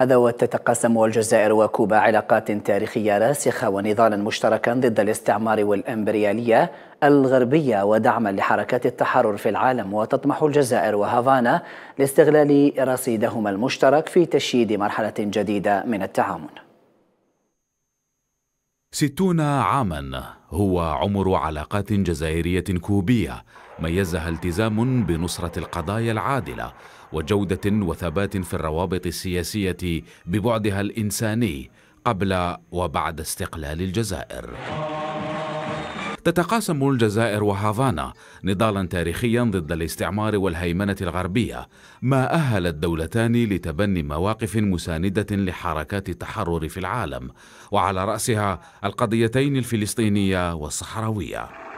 هذا وتتقاسم الجزائر وكوبا علاقات تاريخية راسخة ونضالا مشتركا ضد الاستعمار والإمبريالية الغربية ودعما لحركات التحرر في العالم وتطمح الجزائر وهافانا لاستغلال رصيدهما المشترك في تشييد مرحلة جديدة من التعاون ستون عاما هو عمر علاقات جزائرية كوبية ميزها التزام بنصرة القضايا العادلة وجودة وثبات في الروابط السياسية ببعدها الإنساني قبل وبعد استقلال الجزائر تتقاسم الجزائر وهافانا نضالا تاريخيا ضد الاستعمار والهيمنة الغربية ما أهل الدولتان لتبني مواقف مساندة لحركات التحرر في العالم وعلى رأسها القضيتين الفلسطينية والصحراوية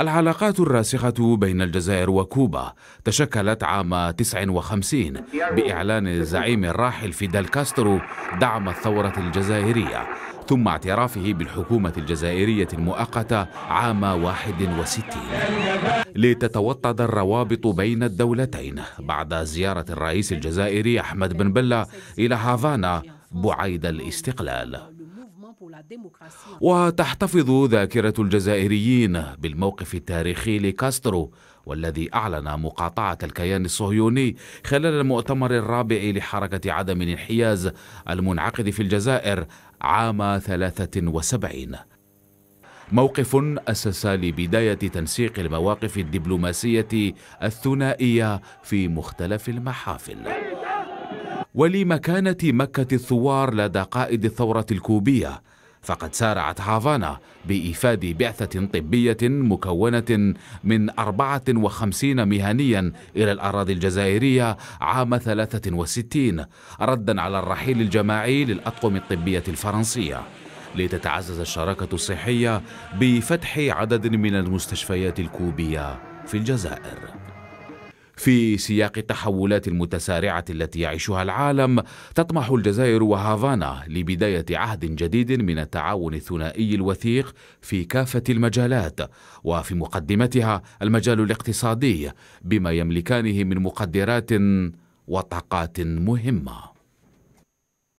العلاقات الراسخة بين الجزائر وكوبا تشكلت عام 59 بإعلان الزعيم الراحل فيدال كاسترو دعم الثورة الجزائرية ثم اعترافه بالحكومة الجزائرية المؤقتة عام 61 لتتوطد الروابط بين الدولتين بعد زيارة الرئيس الجزائري أحمد بن بلة إلى هافانا بعيد الاستقلال وتحتفظ ذاكرة الجزائريين بالموقف التاريخي لكاسترو والذي أعلن مقاطعة الكيان الصهيوني خلال المؤتمر الرابع لحركة عدم الانحياز المنعقد في الجزائر عام 73 موقف أسس لبداية تنسيق المواقف الدبلوماسية الثنائية في مختلف المحافل ولمكانة مكة الثوار لدى قائد الثورة الكوبية فقد سارعت هافانا بإيفاد بعثة طبية مكونة من 54 مهنيا إلى الأراضي الجزائرية عام 63 ردا على الرحيل الجماعي للأطقم الطبية الفرنسية لتتعزز الشراكة الصحية بفتح عدد من المستشفيات الكوبية في الجزائر في سياق التحولات المتسارعة التي يعيشها العالم تطمح الجزائر وهافانا لبداية عهد جديد من التعاون الثنائي الوثيق في كافة المجالات وفي مقدمتها المجال الاقتصادي بما يملكانه من مقدرات وطاقات مهمه